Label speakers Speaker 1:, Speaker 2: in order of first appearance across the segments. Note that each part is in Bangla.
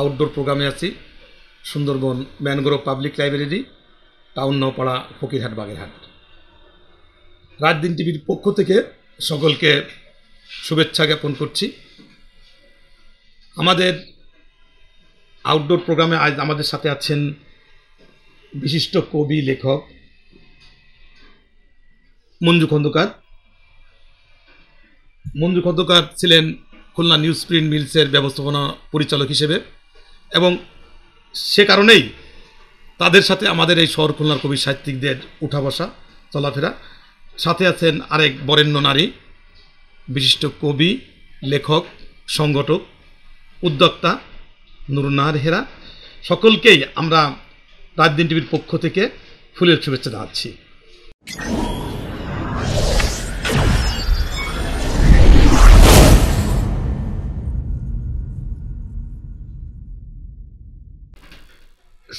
Speaker 1: আউটডোর প্রোগ্রামে আছি Sundarban mangrove public library town Noapara Fakirhat Bagerhat রাত দিন টিভির পক্ষ থেকে সকলকে শুভেচ্ছা জ্ঞাপন করছি আমাদের আউটডোর প্রোগ্রামে আজ আমাদের সাথে আছেন বিশিষ্ট কবি লেখক মঞ্জু খন্দকার মঞ্জু খন্দকার ছিলেন খুলনা নিউজ প্রিন্ট মিলসের ব্যবস্থাপনা পরিচালক হিসেবে এবং সে কারণেই তাদের সাথে আমাদের এই শহর খুলনার কবি সাহিত্যিকদের উঠা বসা চলাফেরা সাথে আছেন আরেক বরেণ্য নারী বিশিষ্ট কবি লেখক সংগঠক উদ্যোক্তা নুরনার হেরা সকলকেই আমরা রাজদিন টিভির পক্ষ থেকে ফুলের শুভেচ্ছা জানাচ্ছি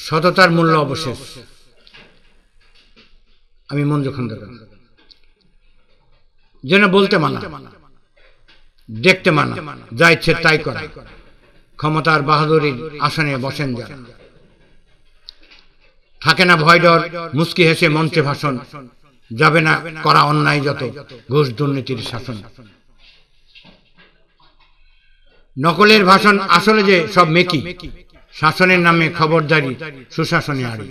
Speaker 2: সততার মূল্য অবশেষ আমি মঞ্জু খন্দকার যেন বলতে মানা দেখতে মানা যা ইচ্ছে তাই করে ক্ষমতার বাহাদুরির আসনে বসেন যারা থাকে না ভয় ডর মুস্কি হেসে মঞ্চে ভাষণ যাবে না করা অন্যায় যত ঘুষ দুর্নীতির শাসন নকলের ভাষণ আসলে যে সব মেকি শাসনের নামে খবরদারি সুশাসনে আড়ি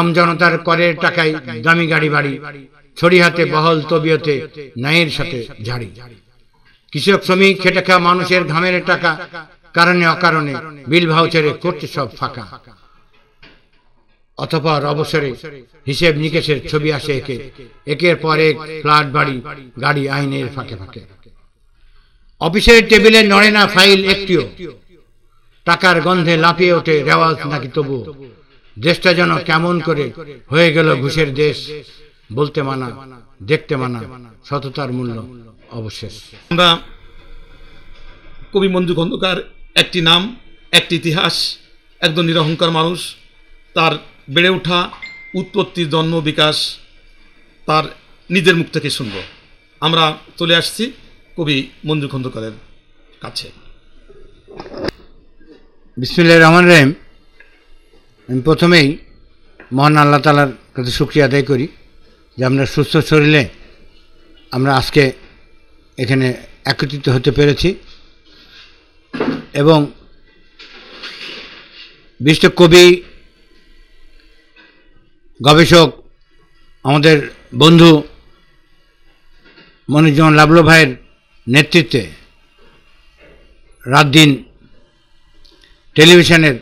Speaker 2: আমজনতার করের টাকায় দামি গাড়ি বাড়ি ছড়ি হাতে বহল তবিয়তে ন্যায়ের সাথে ঝাড়ি কৃষক শ্রমিক খেটে খাওয়া মানুষের ঘামের টাকা কারণে অকারণে বিল ভাউচারে করছে সব ফাঁকা অথপর অবসরে হিসেব নিকেশের ছবি আসে একে একের পর এক ফ্ল্যাট বাড়ি গাড়ি আইনের ফাঁকে ফাঁকে অফিসের টেবিলে নড়ে না ফাইল একটিও টাকার গন্ধে লাপিয়ে ওঠে রেওয়াজ নাকি তবু দেশটা যেন কেমন করে হয়ে গেল ঘুষের দেশ বলতে মানা দেখতে মানা সততার মূল্য অবশেষ আমরা কবি মঞ্জু
Speaker 1: খন্দকার একটি নাম একটি ইতিহাস একদম নিরহংকার মানুষ তার বেড়ে ওঠা উৎপত্তি জন্ম বিকাশ তার নিজের মুখ থেকে শুনব আমরা চলে আসছি কবি মঞ্জু খন্দকারের কাছে
Speaker 2: বিসমুল্লাহ রহমান রহিম আমি প্রথমেই মহান আল্লাহ তালার কাছে সুক্রিয়া আদায় করি যে আমরা সুস্থ শরীরে আমরা আজকে এখানে একত্রিত হতে পেরেছি এবং বিশ্ব কবি গবেষক আমাদের বন্ধু মনোজন লাবলো ভাইয়ের নেতৃত্বে রাত দিন টেলিভিশনের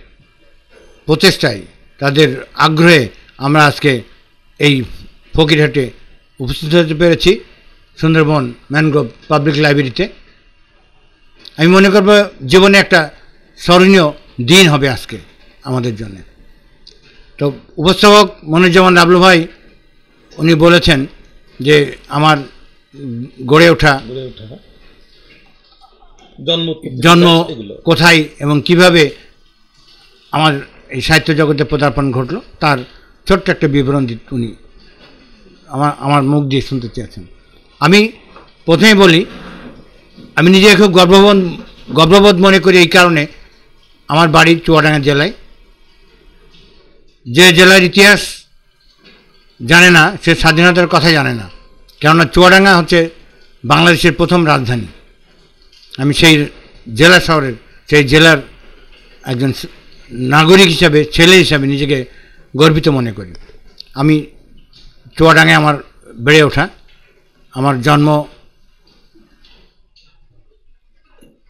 Speaker 2: প্রচেষ্টায় তাদের আগ্রহে আমরা আজকে এই ফকিরহাটে উপস্থিত হতে পেরেছি সুন্দরবন ম্যানগ্রোভ পাবলিক লাইব্রেরিতে আমি মনে করব জীবনে একটা স্মরণীয় দিন হবে আজকে আমাদের জন্য তো উপস্থাপক মনোজ্জামান রাবলু ভাই উনি বলেছেন যে আমার গড়ে ওঠা জন্ম কোথায় এবং কিভাবে আমার এই সাহিত্য জগতে পদার্পণ ঘটল তার ছোট্ট একটা বিবরণ উনি আমার আমার মুখ দিয়ে শুনতে চেয়েছেন আমি প্রথমে বলি আমি নিজেকে খুব গর্ববোধ গর্ববোধ মনে করি এই কারণে আমার বাড়ি চুয়াডাঙ্গা জেলায় যে জেলার ইতিহাস জানে না সে স্বাধীনতার কথা জানে না কেননা চুয়াডাঙ্গা হচ্ছে বাংলাদেশের প্রথম রাজধানী আমি সেই জেলা শহরের সেই জেলার একজন নাগরিক হিসাবে ছেলে হিসাবে নিজেকে গর্বিত মনে করি আমি চুয়াডাঙে আমার বেড়ে ওঠা আমার জন্ম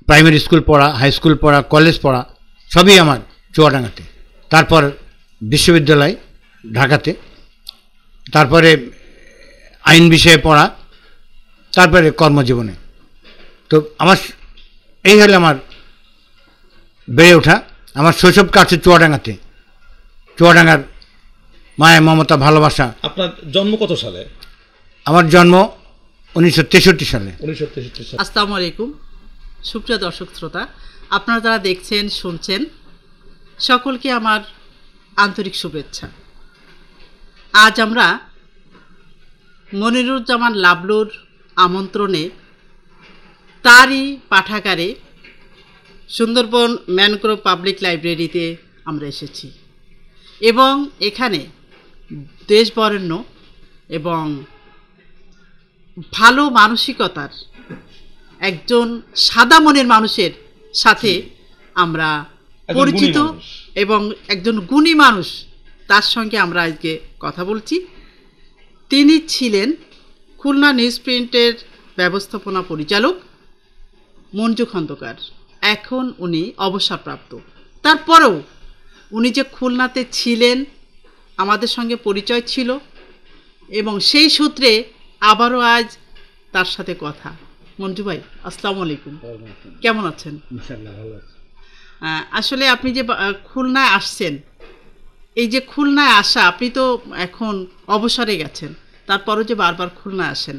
Speaker 2: প্রাইমারি স্কুল পড়া হাই স্কুল পড়া কলেজ পড়া সবই আমার চুয়াডাঙ্গাতে তারপর বিশ্ববিদ্যালয় ঢাকাতে তারপরে আইন বিষয়ে পড়া তারপরে কর্মজীবনে তো আমার এই হলো আমার বেড়ে ওঠা আমার শৈশব কাটছে চুয়াডাঙ্গাতে চুয়াডাঙ্গার মায়া মমতা ভালোবাসা
Speaker 1: আপনার জন্ম কত সালে
Speaker 2: আমার জন্ম উনিশশো তেষট্টি সালে উনিশশো তেষট্টি সালে
Speaker 3: আসসালামু আলাইকুম সুপ্রিয় দর্শক শ্রোতা আপনারা যারা দেখছেন শুনছেন সকলকে আমার আন্তরিক শুভেচ্ছা আজ আমরা মনিরুজ্জামান লাবলুর আমন্ত্রণে তারই পাঠাগারে সুন্দরবন ম্যানগ্রোভ পাবলিক লাইব্রেরিতে আমরা এসেছি এবং এখানে দেশ বরেণ্য এবং ভালো মানসিকতার একজন সাদা মনের মানুষের সাথে আমরা পরিচিত এবং একজন গুণী মানুষ তার সঙ্গে আমরা আজকে কথা বলছি তিনি ছিলেন খুলনা নিউজ প্রিন্টের ব্যবস্থাপনা পরিচালক মঞ্জু খন্দকার এখন উনি অবসরপ্রাপ্ত তারপরেও উনি যে খুলনাতে ছিলেন আমাদের সঙ্গে পরিচয় ছিল এবং সেই সূত্রে আবারও আজ তার সাথে কথা মঞ্জু ভাই আসসালামু আলাইকুম কেমন আছেন আসলে আপনি যে খুলনায় আসছেন এই যে খুলনায় আসা আপনি তো এখন অবসরে গেছেন তারপরও যে বারবার খুলনায় আসেন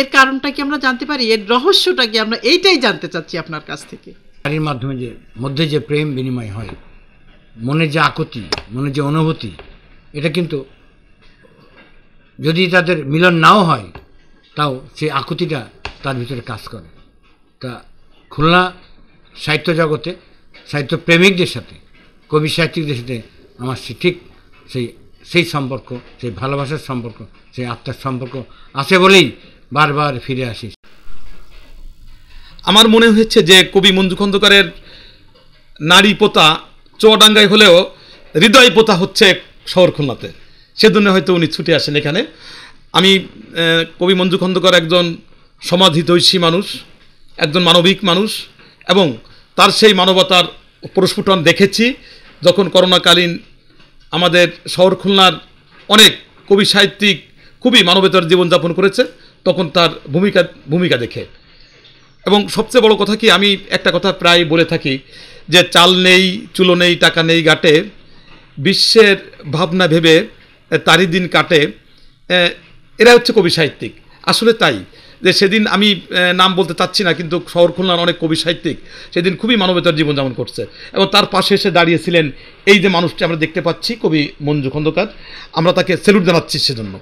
Speaker 3: এর কারণটা কি আমরা জানতে পারি এর রহস্যটা কি আমরা এইটাই জানতে চাচ্ছি আপনার কাছ থেকে
Speaker 2: নারীর মাধ্যমে যে মধ্যে যে প্রেম বিনিময় হয় মনের যে আকতি মনের যে অনুভূতি এটা কিন্তু যদি তাদের মিলন নাও হয় তাও সেই আকুতিটা তার ভিতরে কাজ করে তা খুলনা সাহিত্য জগতে সাহিত্য প্রেমিকদের সাথে কবি সাহিত্যিকদের সাথে আমার সে ঠিক সেই সেই সম্পর্ক সেই ভালোবাসার সম্পর্ক সেই আত্মার সম্পর্ক আছে বলেই বারবার ফিরে আসিস আমার মনে হয়েছে যে কবি মঞ্জু
Speaker 1: খন্দকারের নারী পোতা চোয়াডাঙ্গায় হলেও হৃদয় পোতা হচ্ছে শহর খুলনাতে সেজন্য হয়তো উনি ছুটে আসেন এখানে আমি কবি মঞ্জু খন্দকার একজন সমাধিতৈষী মানুষ একজন মানবিক মানুষ এবং তার সেই মানবতার প্রস্ফুটন দেখেছি যখন করোনাকালীন আমাদের শহর খুলনার অনেক কবি সাহিত্যিক খুবই মানবতার জীবনযাপন করেছে তখন তার ভূমিকা ভূমিকা দেখে এবং সবচেয়ে বড় কথা কি আমি একটা কথা প্রায় বলে থাকি যে চাল নেই চুলো নেই টাকা নেই গাটে বিশ্বের ভাবনা ভেবে তারই দিন কাটে এরা হচ্ছে কবি সাহিত্যিক আসলে তাই যে সেদিন আমি নাম বলতে চাচ্ছি না কিন্তু শহর খুলনার অনেক কবি সাহিত্যিক সেদিন খুবই মানবতার জীবনযাপন করছে এবং তার পাশে এসে দাঁড়িয়েছিলেন এই যে মানুষটি আমরা দেখতে পাচ্ছি কবি মঞ্জু খন্দকার আমরা তাকে সেলুট জানাচ্ছি সেজন্য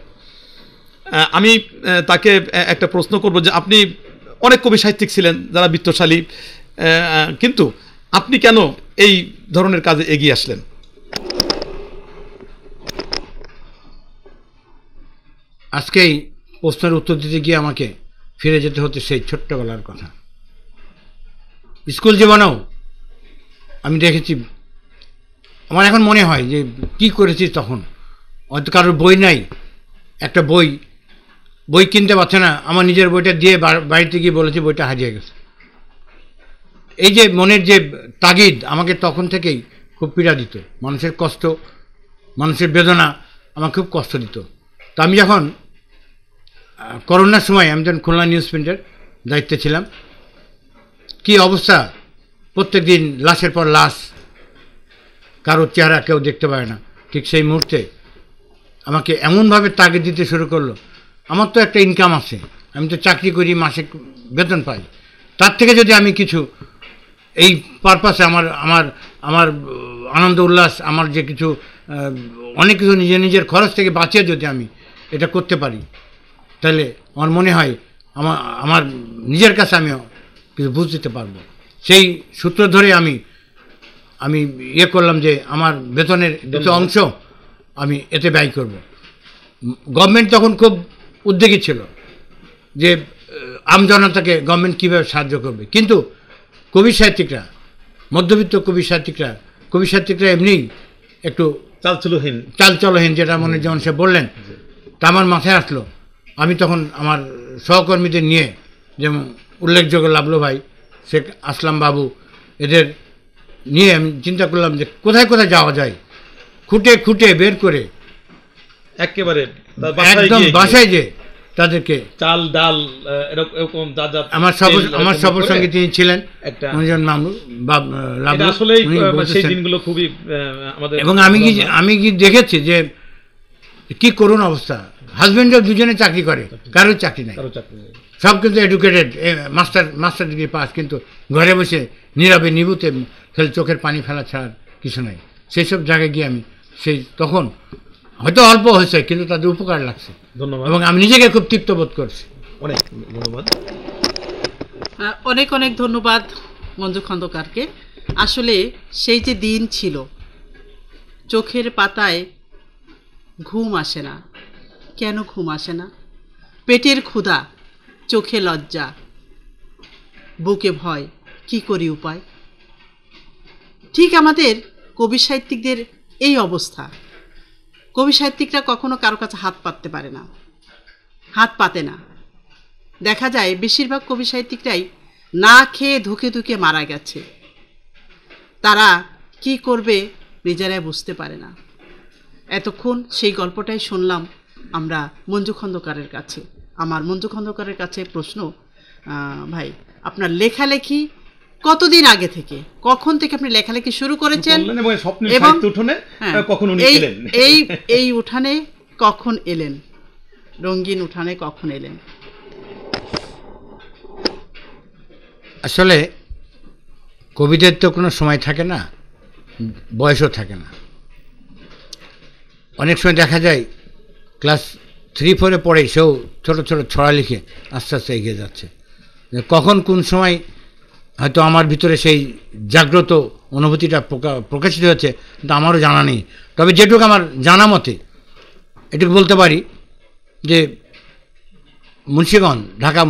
Speaker 1: আমি তাকে একটা প্রশ্ন করব যে আপনি অনেক কবি সাহিত্যিক ছিলেন যারা বিত্তশালী কিন্তু আপনি কেন এই ধরনের কাজে এগিয়ে আসলেন
Speaker 2: আজকেই প্রশ্নের উত্তর দিতে গিয়ে আমাকে ফিরে যেতে হতে সেই ছোট্টবেলার কথা স্কুল জীবনেও আমি দেখেছি আমার এখন মনে হয় যে কি করেছি তখন হয়তো কারোর বই নাই একটা বই বই কিনতে পারছে না আমার নিজের বইটা দিয়ে বাড়িতে গিয়ে বলেছি বইটা হারিয়ে গেছে এই যে মনের যে তাগিদ আমাকে তখন থেকেই খুব পীড়া দিত মানুষের কষ্ট মানুষের বেদনা আমাকে খুব কষ্ট দিত তো আমি যখন করোনার সময় আমি যখন খুলনা নিউজ প্রিন্টের দায়িত্বে ছিলাম কি অবস্থা প্রত্যেক দিন লাশের পর লাশ কারোর চেহারা কেউ দেখতে পায় না ঠিক সেই মুহূর্তে আমাকে এমনভাবে তাগিদ দিতে শুরু করলো আমার তো একটা ইনকাম আছে আমি তো চাকরি করি মাসে বেতন পাই তার থেকে যদি আমি কিছু এই পারপাসে আমার আমার আমার আনন্দ উল্লাস আমার যে কিছু অনেক কিছু নিজের নিজের খরচ থেকে বাঁচিয়ে যদি আমি এটা করতে পারি তাহলে আমার মনে হয় আমার আমার নিজের কাছে আমি কিছু বুঝ দিতে পারবো সেই সূত্র ধরে আমি আমি ইয়ে করলাম যে আমার বেতনের দুটো অংশ আমি এতে ব্যয় করব গভর্নমেন্ট তখন খুব উদ্যোগী ছিল যে আমজনতাকে গভর্নমেন্ট কীভাবে সাহায্য করবে কিন্তু কবি সাহিত্যিকরা মধ্যবিত্ত কবি সাহিত্যিকরা কবি সাহিত্যিকরা এমনিই একটু চালচলহীন চালচলহীন যেটা মনে যেমন সে বললেন তা আমার মাথায় আসলো আমি তখন আমার সহকর্মীদের নিয়ে যেমন উল্লেখযোগ্য লাভলো ভাই শেখ আসলাম বাবু এদের নিয়ে আমি চিন্তা করলাম যে কোথায় কোথায় যাওয়া যায় খুঁটে খুঁটে বের করে
Speaker 1: একেবারে একদম বাসায় যে তাদেরকে চাল ডাল এরকম আমার সফর আমার সফর সঙ্গে তিনি ছিলেন
Speaker 2: আসলে মানে সেই দিনগুলো
Speaker 1: খুবই আমাদের এবং আমি কি
Speaker 2: আমি কি দেখেছি যে কি অবস্থা দুজনে চাকরি করে কারোর চাকরি নেই সব কিন্তু educated master master degree pass কিন্তু ঘরে বসে নীরবে নিবুতে চোখের পানি ফেলা ছাড়া কিছু নাই সেই সব জায়গায় গিয়ে আমি সেই তখন হয়তো অল্প হয়েছে কিন্তু তাদের উপকার লাগছে ধন্যবাদ এবং আমি নিজেকে খুব তৃপ্ত বোধ করছি অনেক ধন্যবাদ
Speaker 3: অনেক অনেক ধন্যবাদ মঞ্জু খন্দকারকে আসলে সেই যে দিন ছিল চোখের পাতায় ঘুম আসে না কেন ঘুম আসে না পেটের ক্ষুধা চোখে লজ্জা বুকে ভয় কি করি উপায় ঠিক আমাদের কবি সাহিত্যিকদের এই অবস্থা কবি সাহিত্যিকরা কখনো কারো কাছে হাত পাততে পারে না হাত পাতে না দেখা যায় বেশিরভাগ কবি সাহিত্যিকরাই না খেয়ে ধুকে ধুকে মারা গেছে তারা কি করবে নিজেরাই বুঝতে পারে না এতক্ষণ সেই গল্পটাই শুনলাম আমরা মঞ্জু খন্দকারের কাছে আমার মঞ্জু খন্দকারের কাছে প্রশ্ন ভাই আপনার লেখালেখি কতদিন আগে থেকে কখন থেকে আপনি লেখালেখি শুরু করেছেন এবং উঠোনে হ্যাঁ। কখন উনি এলেন এই এই উঠানে কখন এলেন রঙিন উঠানে কখন এলেন
Speaker 2: আসলে কবিদের তো কোনো সময় থাকে না বয়সও থাকে না অনেক সময় দেখা যায় ক্লাস থ্রি ফোরে পড়ে সেও ছোটো ছোটো ছড়া লিখে আস্তে আস্তে এগিয়ে যাচ্ছে কখন কোন সময় হয়তো আমার ভিতরে সেই জাগ্রত অনুভূতিটা প্রকাশিত হয়েছে কিন্তু আমারও জানা নেই তবে যেটুকু আমার জানা মতে এটুকু বলতে পারি যে মুন্সীগঞ্জ ঢাকা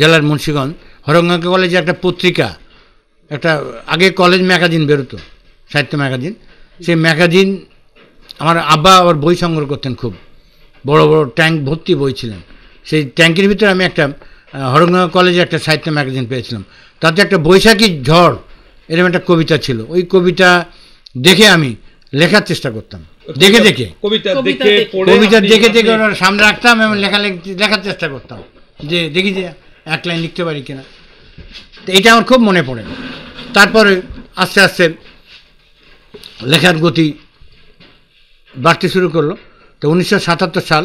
Speaker 2: জেলার মুন্সীগঞ্জ হরঙ্গা কলেজে একটা পত্রিকা একটা আগে কলেজ ম্যাগাজিন বেরোতো সাহিত্য ম্যাগাজিন সেই ম্যাগাজিন আমার আব্বা আবার বই সংগ্রহ করতেন খুব বড় বড় ট্যাঙ্ক ভর্তি বই ছিলেন সেই ট্যাঙ্কের ভিতরে আমি একটা হরঙ্গা কলেজে একটা সাহিত্য ম্যাগাজিন পেয়েছিলাম তাতে একটা বৈশাখী ঝড় এরকম একটা কবিতা ছিল ওই কবিতা দেখে আমি লেখার চেষ্টা করতাম দেখে দেখে কবিতা দেখে কবিতা দেখে দেখে ওরা সামনে রাখতাম এবং লেখা লেখার চেষ্টা করতাম যে দেখি যে এক লাইন লিখতে পারি কিনা তো এটা আমার খুব মনে পড়ে তারপরে আস্তে আস্তে লেখার গতি বাড়তে শুরু করলো তো উনিশশো সাতাত্তর সাল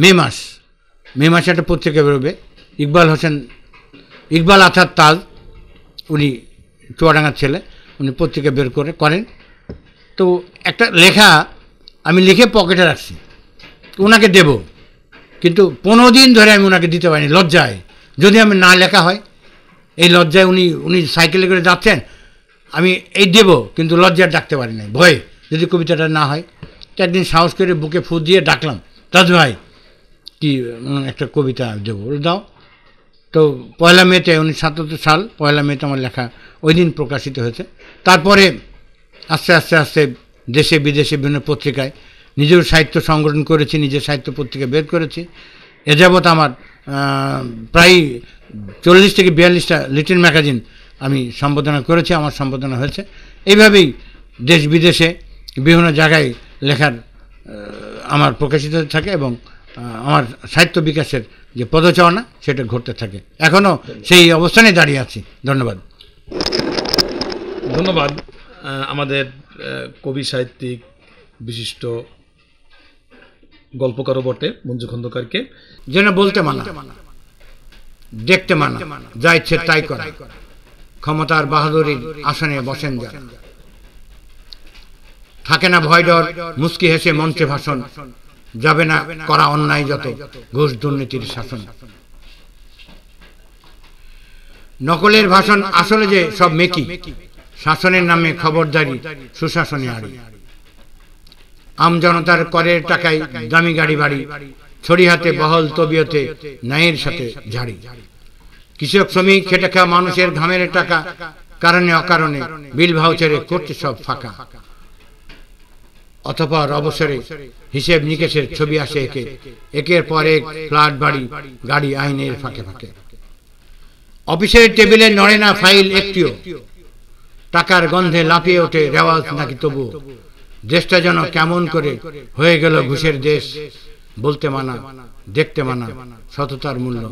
Speaker 2: মে মাস মে মাসে একটা পত্রিকা বেরোবে ইকবাল হোসেন ইকবাল আথার তাজ উনি চুয়াডাঙ্গার ছেলে উনি পত্রিকা বের করে করেন তো একটা লেখা আমি লিখে পকেটে রাখছি ওনাকে দেব কিন্তু পনেরো দিন ধরে আমি ওনাকে দিতে পারিনি লজ্জায় যদি আমি না লেখা হয় এই লজ্জায় উনি উনি সাইকেলে করে যাচ্ছেন আমি এই দেব কিন্তু লজ্জায় ডাকতে পারি নাই ভয়ে যদি কবিতাটা না হয় তো একদিন সাহস করে বুকে ফুঁ দিয়ে ডাকলাম তাজ ভাই কি একটা কবিতা দেব দাও তো পয়লা মেতে উনিশ সাতাত্তর সাল পয়লা মেতে আমার লেখা ওই দিন প্রকাশিত হয়েছে তারপরে আস্তে আস্তে আস্তে দেশে বিদেশে বিভিন্ন পত্রিকায় নিজের সাহিত্য সংগঠন করেছি নিজের সাহিত্য পত্রিকা বের করেছি এ যাবৎ আমার প্রায় চল্লিশ থেকে বিয়াল্লিশটা লিটিল ম্যাগাজিন আমি সম্বোধনা করেছি আমার সম্বোধনা হয়েছে এইভাবেই দেশ বিদেশে বিভিন্ন জায়গায় লেখার আমার প্রকাশিত থাকে এবং আমার সাহিত্য বিকাশের যে পদচারণা সেটা ঘটতে থাকে এখনও সেই অবস্থানে দাঁড়িয়ে আছি ধন্যবাদ
Speaker 1: ধন্যবাদ আমাদের কবি সাহিত্যিক বিশিষ্ট গল্পকারও বটে মঞ্জু খন্দকারকে
Speaker 2: যেন বলতে মানা দেখতে মানা যা ইচ্ছে তাই করা ক্ষমতার বাহাদুরির আসনে বসেন যা থাকে না ভয় ডর মুস্কি হেসে মঞ্চে ভাষণ যাবে না করা অন্যায় যত ঘুষ দুর্নীতির শাসন নকলের ভাষণ আসলে যে সব মেকি শাসনের নামে খবরদারি সুশাসনে আর আম জনতার করের টাকায় দামি গাড়ি বাড়ি ছড়ি হাতে বহল তবিয়তে ন্যায়ের সাথে ঝাড়ি কৃষক শ্রমিক খেটে খাওয়া মানুষের ঘামের টাকা কারণে অকারণে বিল ভাউচারে করছে সব ফাঁকা অথবা অবসরে হিসেব নিকেশের ছবি আসে একে একের পর এক ফ্ল্যাট বাড়ি গাড়ি আইনের ফাঁকে ফাঁকে অফিসের টেবিলে নড়ে না ফাইল একটিও টাকার গন্ধে লাফিয়ে ওঠে রেওয়াজ নাকি তবু দেশটা যেন কেমন করে হয়ে গেল ঘুষের দেশ বলতে মানা দেখতে মানা সততার মূল্য